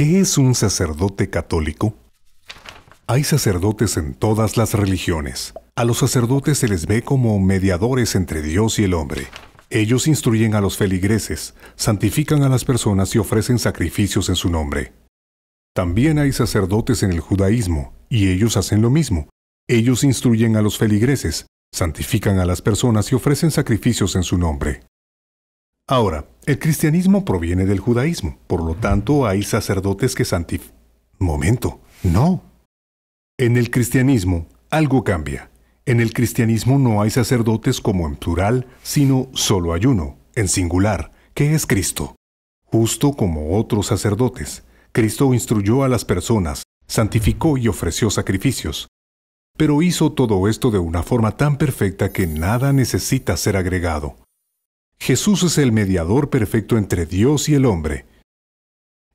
¿Qué es un sacerdote católico? Hay sacerdotes en todas las religiones. A los sacerdotes se les ve como mediadores entre Dios y el hombre. Ellos instruyen a los feligreses, santifican a las personas y ofrecen sacrificios en su nombre. También hay sacerdotes en el judaísmo, y ellos hacen lo mismo. Ellos instruyen a los feligreses, santifican a las personas y ofrecen sacrificios en su nombre. Ahora, el cristianismo proviene del judaísmo, por lo tanto hay sacerdotes que santifican. Momento, no. En el cristianismo, algo cambia. En el cristianismo no hay sacerdotes como en plural, sino solo hay uno, en singular, que es Cristo. Justo como otros sacerdotes, Cristo instruyó a las personas, santificó y ofreció sacrificios. Pero hizo todo esto de una forma tan perfecta que nada necesita ser agregado. Jesús es el mediador perfecto entre Dios y el hombre.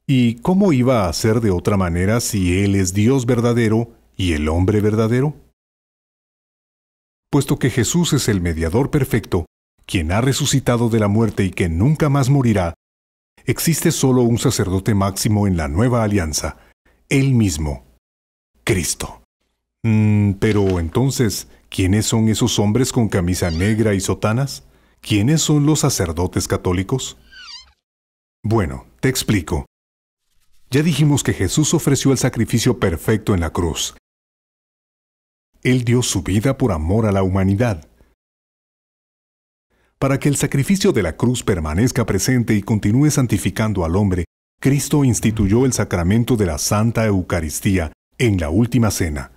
¿Y cómo iba a ser de otra manera si Él es Dios verdadero y el hombre verdadero? Puesto que Jesús es el mediador perfecto, quien ha resucitado de la muerte y que nunca más morirá, existe solo un sacerdote máximo en la nueva alianza, Él mismo, Cristo. Mm, pero entonces, ¿quiénes son esos hombres con camisa negra y sotanas? ¿Quiénes son los sacerdotes católicos? Bueno, te explico. Ya dijimos que Jesús ofreció el sacrificio perfecto en la cruz. Él dio su vida por amor a la humanidad. Para que el sacrificio de la cruz permanezca presente y continúe santificando al hombre, Cristo instituyó el sacramento de la Santa Eucaristía en la Última Cena,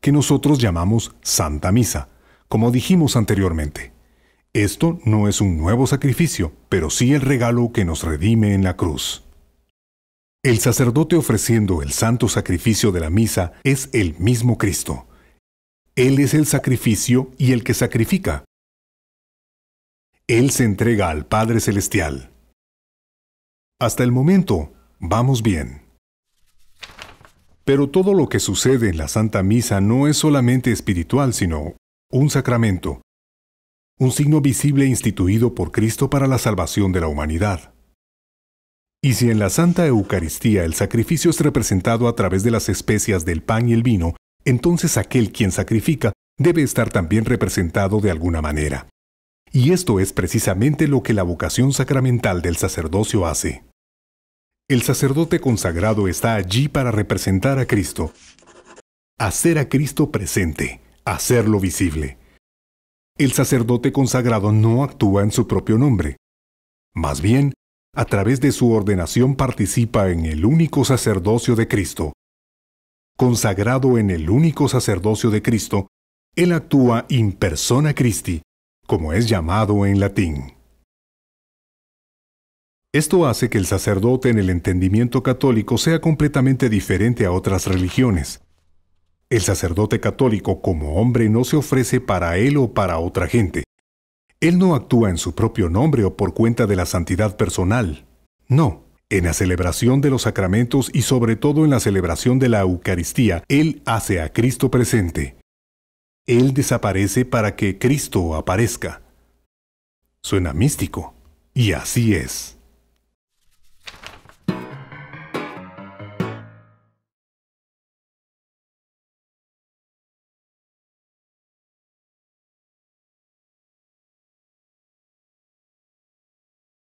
que nosotros llamamos Santa Misa, como dijimos anteriormente. Esto no es un nuevo sacrificio, pero sí el regalo que nos redime en la cruz. El sacerdote ofreciendo el santo sacrificio de la misa es el mismo Cristo. Él es el sacrificio y el que sacrifica. Él se entrega al Padre Celestial. Hasta el momento, vamos bien. Pero todo lo que sucede en la Santa Misa no es solamente espiritual, sino un sacramento, un signo visible instituido por Cristo para la salvación de la humanidad. Y si en la Santa Eucaristía el sacrificio es representado a través de las especias del pan y el vino, entonces aquel quien sacrifica debe estar también representado de alguna manera. Y esto es precisamente lo que la vocación sacramental del sacerdocio hace. El sacerdote consagrado está allí para representar a Cristo, hacer a Cristo presente, hacerlo visible, el sacerdote consagrado no actúa en su propio nombre. Más bien, a través de su ordenación participa en el único sacerdocio de Cristo. Consagrado en el único sacerdocio de Cristo, él actúa in persona Christi, como es llamado en latín. Esto hace que el sacerdote en el entendimiento católico sea completamente diferente a otras religiones, el sacerdote católico como hombre no se ofrece para él o para otra gente. Él no actúa en su propio nombre o por cuenta de la santidad personal. No, en la celebración de los sacramentos y sobre todo en la celebración de la Eucaristía, Él hace a Cristo presente. Él desaparece para que Cristo aparezca. Suena místico, y así es.